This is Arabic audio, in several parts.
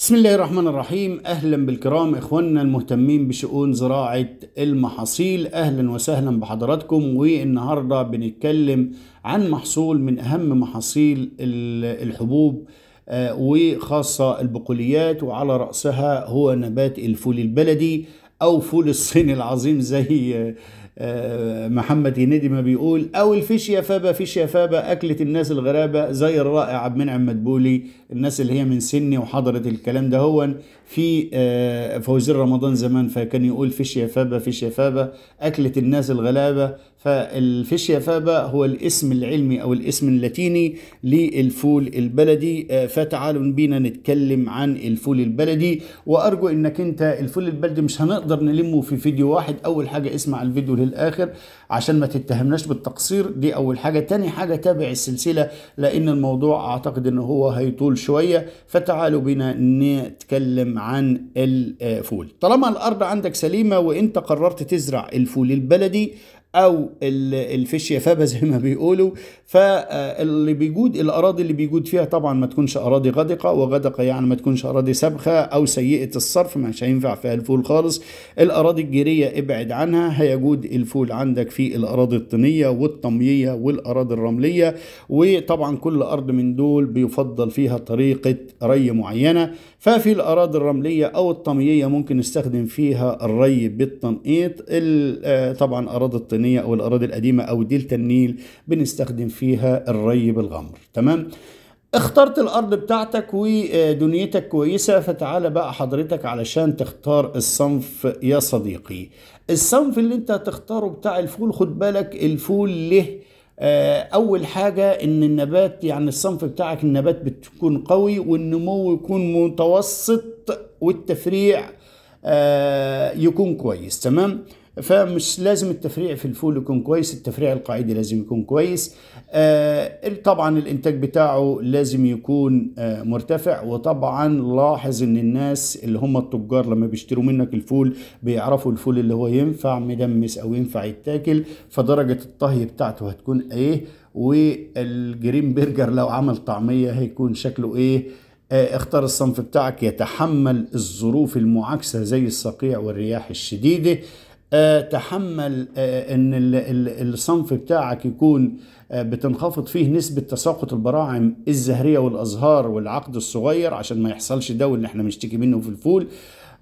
بسم الله الرحمن الرحيم اهلا بالكرام اخواننا المهتمين بشؤون زراعه المحاصيل اهلا وسهلا بحضراتكم والنهارده بنتكلم عن محصول من اهم محاصيل الحبوب آه، وخاصه البقوليات وعلى راسها هو نبات الفول البلدي او فول الصين العظيم زي آه، آه، محمد هنيدي ما بيقول او الفيش يا فابا فيش يا فابا اكله الناس الغرابه زي الرائع عبد المنعم مدبولي الناس اللي هي من سني وحضرت الكلام ده هو في آه، فوزير رمضان زمان فكان يقول فيش يا فابا فيش يا فابا اكله الناس الغلابه فالفيشيا فابا هو الاسم العلمي او الاسم اللاتيني للفول البلدي آه، فتعالوا بينا نتكلم عن الفول البلدي وارجو انك انت الفول البلدي مش هنقدر نلمه في فيديو واحد اول حاجه اسمع الفيديو للاخر عشان ما تتهمناش بالتقصير دي اول حاجه تاني حاجه تابع السلسله لان الموضوع اعتقد ان هو هيطول شويه فتعالوا بينا نتكلم عن الفول طالما الارض عندك سليمه وانت قررت تزرع الفول البلدي او الفيش فابا زي ما بيقولوا فاللي بيجود الاراضي اللي بيجود فيها طبعا ما تكونش اراضي غدقه وغدقه يعني ما تكونش اراضي سبخه او سيئه الصرف مش هينفع فيها الفول خالص الاراضي الجيريه ابعد عنها هيجود الفول عندك في الاراضي الطينيه والطميه والاراضي الرمليه وطبعا كل ارض من دول بيفضل فيها طريقه ري معينه ففي الاراضي الرمليه او الطميه ممكن نستخدم فيها الري بالتنقيط آه، طبعا اراضي الطينيه الأردنية أو الأراضي القديمة أو دلتا النيل بنستخدم فيها الري بالغمر تمام اخترت الارض بتاعتك ودنيتك كويسة فتعال بقى حضرتك علشان تختار الصنف يا صديقي الصنف اللي انت هتختاره بتاع الفول خد بالك الفول له آه، اول حاجة ان النبات يعني الصنف بتاعك النبات بتكون قوي والنمو يكون متوسط والتفريع آه، يكون كويس تمام فمش لازم التفريع في الفول يكون كويس التفريع القاعدي لازم يكون كويس آه، طبعا الانتاج بتاعه لازم يكون آه، مرتفع وطبعا لاحظ ان الناس اللي هم التجار لما بيشتروا منك الفول بيعرفوا الفول اللي هو ينفع مدمس او ينفع يتاكل فدرجة الطهي بتاعته هتكون ايه والجرين برجر لو عمل طعمية هيكون شكله ايه آه، اختار الصنف بتاعك يتحمل الظروف المعاكسة زي الصقيع والرياح الشديدة آه، تحمل آه، ان الصنف بتاعك يكون آه، بتنخفض فيه نسبة تساقط البراعم الزهرية والأزهار والعقد الصغير عشان ما يحصلش ده واللي احنا بنشتكي منه في الفول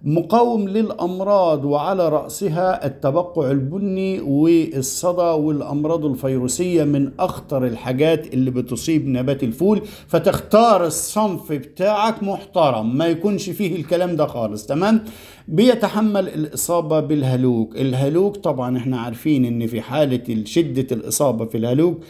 مقاوم للأمراض وعلى رأسها التبقع البني والصدى والأمراض الفيروسية من أخطر الحاجات اللي بتصيب نبات الفول فتختار الصنف بتاعك محترم ما يكونش فيه الكلام ده خالص تمام بيتحمل الإصابة بالهلوك الهلوك طبعا احنا عارفين ان في حالة شدة الإصابة في الهلوك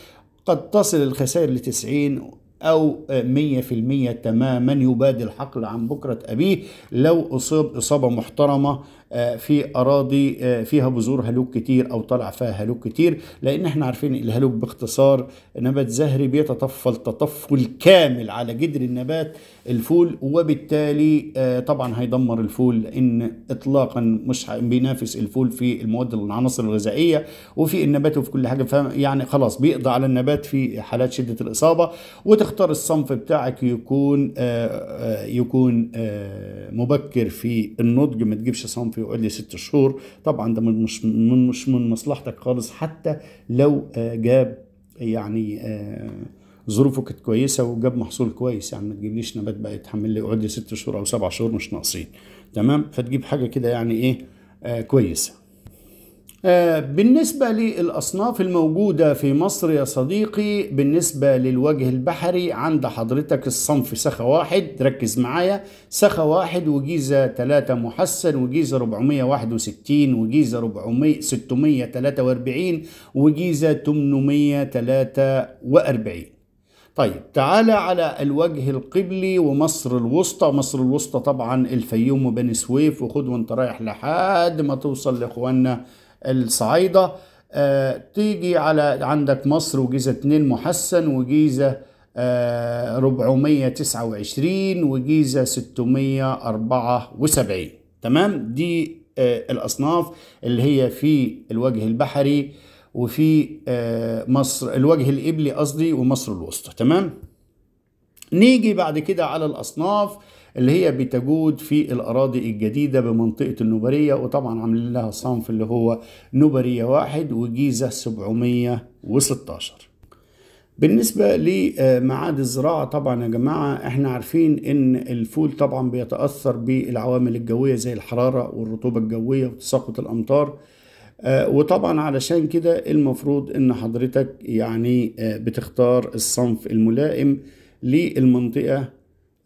قد تصل الخسائر لتسعين أو 100% تماما يبادل حقل عن بكرة أبيه لو أصيب إصابة محترمة آه، في اراضي آه، فيها بذور هلوك كتير او طلع فيها هلوك كتير لان احنا عارفين الهلوك باختصار نبات زهري بيتطفل تطفل كامل على جدر النبات الفول وبالتالي آه، طبعا هيدمر الفول لان اطلاقا مش بينافس الفول في المواد العناصر الغذائيه وفي النبات وفي كل حاجه فيعني خلاص بيقضي على النبات في حالات شده الاصابه وتختار الصنف بتاعك يكون يكون مبكر في النضج ما تجيبش صنف في يقول لي ست شهور طبعا ده مش من مش من مصلحتك خالص حتى لو آه، جاب يعني آه، ظروفه كانت كويسه وجاب محصول كويس يعني ما تجيبليش نبات بقى يتحمل لي يقعد لي ست شهور او سبع شهور مش ناقصين تمام فتجيب حاجه كده يعني ايه آه، كويسه آه، بالنسبة للأصناف الموجودة في مصر يا صديقي بالنسبة للوجه البحري عند حضرتك الصنف سخة واحد ركز معايا سخة واحد وجيزة ثلاثة محسن وجيزة 461 وجيزة 400 643 وجيزة 843 طيب تعالى على الوجه القبلي ومصر الوسطى مصر الوسطى طبعا الفيوم وبني سويف وخد وانت رايح لحد ما توصل لاخواننا الصعايده آه، تيجي على عندك مصر وجيزه 2 محسن وجيزه 429 آه، وجيزه 674 تمام دي آه، الاصناف اللي هي في الوجه البحري وفي مصر الوجه القبلي قصدي ومصر الوسطى تمام نيجي بعد كده على الأصناف اللي هي بتجود في الأراضي الجديدة بمنطقة النوبرية وطبعا عاملين لها صنف اللي هو نوبرية واحد وجيزة 716 بالنسبة لمعاد الزراعة طبعا يا جماعة احنا عارفين ان الفول طبعا بيتأثر بالعوامل الجوية زي الحرارة والرطوبة الجوية وتساقط الأمطار آه، وطبعا علشان كده المفروض ان حضرتك يعني آه، بتختار الصنف الملائم للمنطقة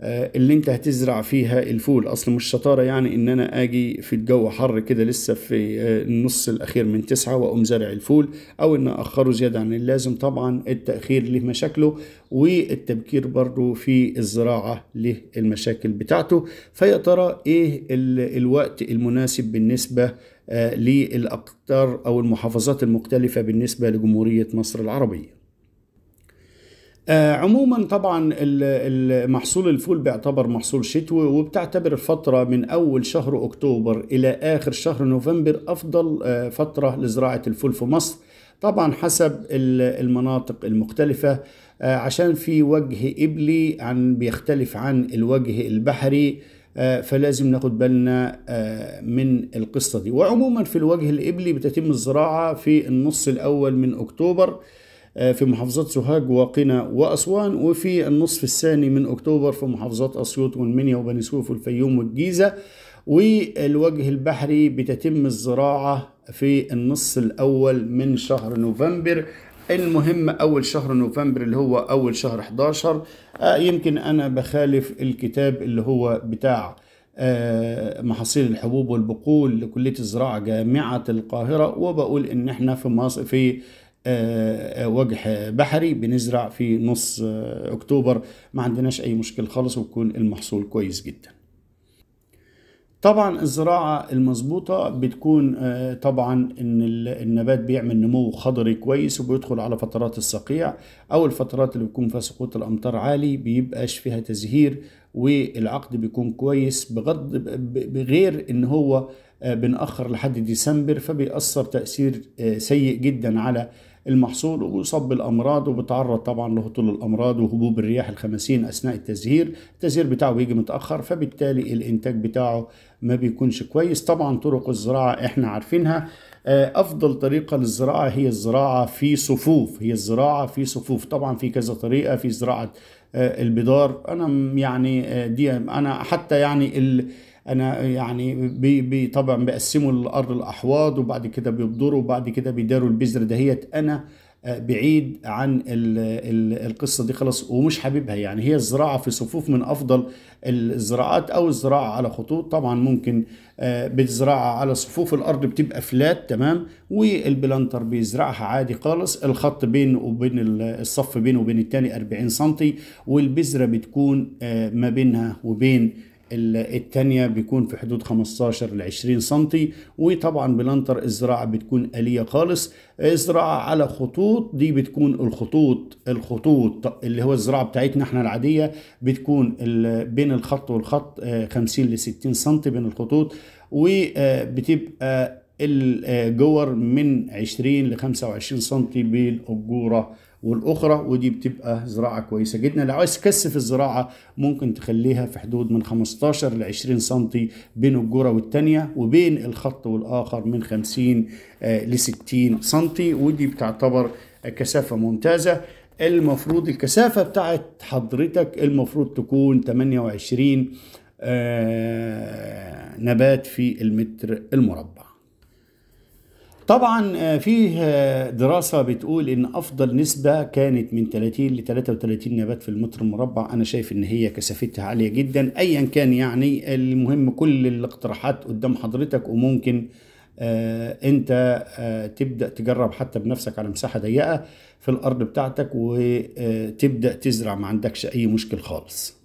آه، اللي انت هتزرع فيها الفول اصل مش شطارة يعني ان انا اجي في الجو حر كده لسه في آه، النص الاخير من تسعة واقوم زارع الفول او ان اخره زيادة عن اللازم طبعا التأخير له مشاكله والتبكير برضو في الزراعة له المشاكل بتاعته فيا ترى ايه الوقت المناسب بالنسبة آه، للاقطار او المحافظات المختلفة بالنسبة لجمهورية مصر العربية آه، عموما طبعا محصول الفول بيعتبر محصول شتوي وبتعتبر الفترة من أول شهر أكتوبر إلى آخر شهر نوفمبر أفضل آه، فترة لزراعة الفول في مصر طبعا حسب المناطق المختلفة آه، عشان في وجه إبلي عن بيختلف عن الوجه البحري فلازم ناخد بالنا من القصة دي وعموما في الوجه الإبلي بتتم الزراعة في النص الأول من أكتوبر آه، في محافظات سوهاج وقنا وأسوان وفي النصف الثاني من أكتوبر في محافظات أسيوط والمنيا وبني سويف والفيوم والجيزة والوجه البحري بتتم الزراعة في النص الأول من شهر نوفمبر المهم أول شهر نوفمبر اللي هو أول شهر 11 آه، يمكن أنا بخالف الكتاب اللي هو بتاع آه، محاصيل الحبوب والبقول لكلية الزراعة جامعة القاهرة وبقول إن إحنا في مصر في آه، آه، وجه بحري بنزرع في نص آه، اكتوبر ما عندناش اي مشكل خالص وبيكون المحصول كويس جدا طبعا الزراعة المظبوطة بتكون طبعا ان النبات بيعمل نمو خضري كويس وبيدخل على فترات الصقيع او الفترات اللي بيكون فيها سقوط الامطار عالي بيبقاش فيها تزهير والعقد بيكون كويس بغض بغير ان هو بنأخر لحد ديسمبر فبيأثر تأثير سيء جدا على المحصول وبيصاب بالامراض وبتعرض طبعا لهطول الامراض وهبوب الرياح الخمسين اثناء التزهير التزهير بتاعه بيجي متاخر فبالتالي الانتاج بتاعه ما بيكونش كويس طبعا طرق الزراعه احنا عارفينها آه، افضل طريقه للزراعه هي الزراعه في صفوف هي الزراعه في صفوف طبعا في كذا طريقه في زراعه آه، البدار انا يعني آه، دي انا حتى يعني ال انا يعني بي بي طبعا بيقسموا الارض الاحواض وبعد كده بيبدروا وبعد كده بيداروا البذره دهيت انا بعيد عن القصة دي خلاص ومش حاببها يعني هي الزراعة في صفوف من أفضل الزراعات أو الزراعة على خطوط طبعا ممكن آه، بالزراعة على صفوف الأرض بتبقى فلات تمام والبلانتر بيزرعها عادي خالص الخط بين وبين الصف بينه وبين الثاني 40 سم والبذرة بتكون آه، ما بينها وبين الثانيه بيكون في حدود 15 ل 20 سم وطبعا بلانتر الزراعه بتكون آلية خالص الزراعه على خطوط دي بتكون الخطوط الخطوط اللي هو الزراعه بتاعتنا احنا العاديه بتكون بين الخط والخط 50 آه، ل 60 سم بين الخطوط وبتبقى آه، الجور آه، من 20 ل 25 سم بالأجورة والاخرى ودي بتبقى زراعه كويسه جدا لو عايز تكثف الزراعه ممكن تخليها في حدود من 15 ل 20 سم بين الجره والثانيه وبين الخط والاخر من 50 آه، ل 60 سم ودي بتعتبر كثافه ممتازه المفروض الكثافه بتاعت حضرتك المفروض تكون 28 آه، نبات في المتر المربع طبعا آه، فيه آه، دراسة بتقول ان افضل نسبة كانت من 30 ل 33 نبات في المتر المربع انا شايف ان هي كثافتها عالية جدا ايا كان يعني المهم كل الاقتراحات قدام حضرتك وممكن آه، انت تبدأ تجرب حتى بنفسك على مساحة ضيقة في الارض بتاعتك وتبدأ تزرع ما عندكش اي مشكل خالص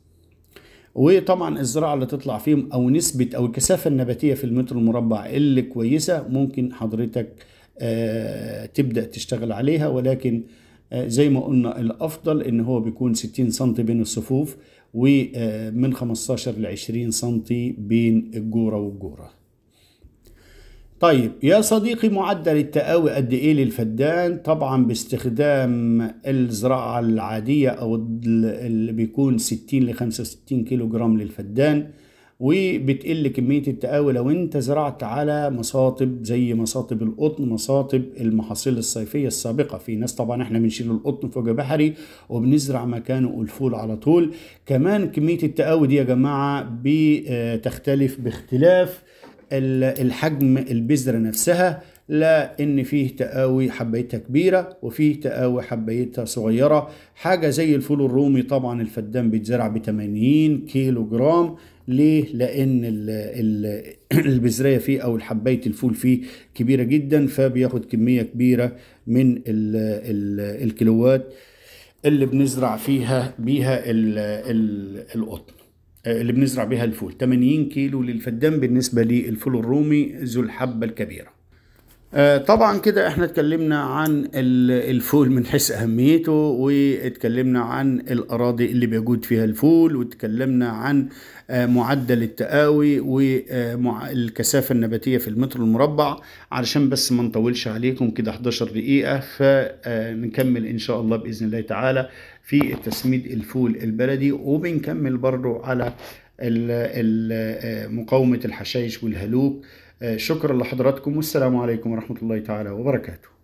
وطبعا الزراعه اللي تطلع فيهم او نسبه او الكثافه النباتيه في المتر المربع اللي كويسه ممكن حضرتك آه، تبدا تشتغل عليها ولكن آه، زي ما قلنا الافضل ان هو بيكون 60 سم بين الصفوف ومن 15 ل 20 سم بين الجوره والجوره طيب يا صديقي معدل التقاوي قد ايه للفدان طبعا باستخدام الزراعة العادية او اللي بيكون 60 ل 65 كيلو جرام للفدان وبتقل كمية التقاوي لو انت زرعت على مصاطب زي مصاطب القطن مصاطب المحاصيل الصيفية السابقة في ناس طبعا احنا بنشيل القطن فوق بحري وبنزرع مكانه الفول على طول كمان كمية التقاوي دي يا جماعة بتختلف باختلاف الحجم البذرة نفسها لا ان فيه تقاوي حبيتها كبيره وفيه تقاوي حبيتها صغيره حاجه زي الفول الرومي طبعا الفدان بيتزرع ب 80 كيلو جرام ليه لان البذريه فيه او حبايه الفول فيه كبيره جدا فبياخد كميه كبيره من الـ الـ الكيلوات اللي بنزرع فيها بيها القطن آه، اللي بنزرع بها الفول 80 كيلو للفدان بالنسبه للفول الرومي ذو الحبه الكبيره آه، طبعا كده احنا اتكلمنا عن الفول من حيث اهميته واتكلمنا عن الاراضي اللي بيجود فيها الفول واتكلمنا عن آه، معدل التقاوي والكثافه النباتيه في المتر المربع علشان بس ما نطولش عليكم كده 11 دقيقه فنكمل آه، ان شاء الله باذن الله تعالى في تسميد الفول البلدي وبنكمل برضه على مقاومه الحشائش والهلوك آه، شكرا لحضراتكم والسلام عليكم ورحمة الله تعالى وبركاته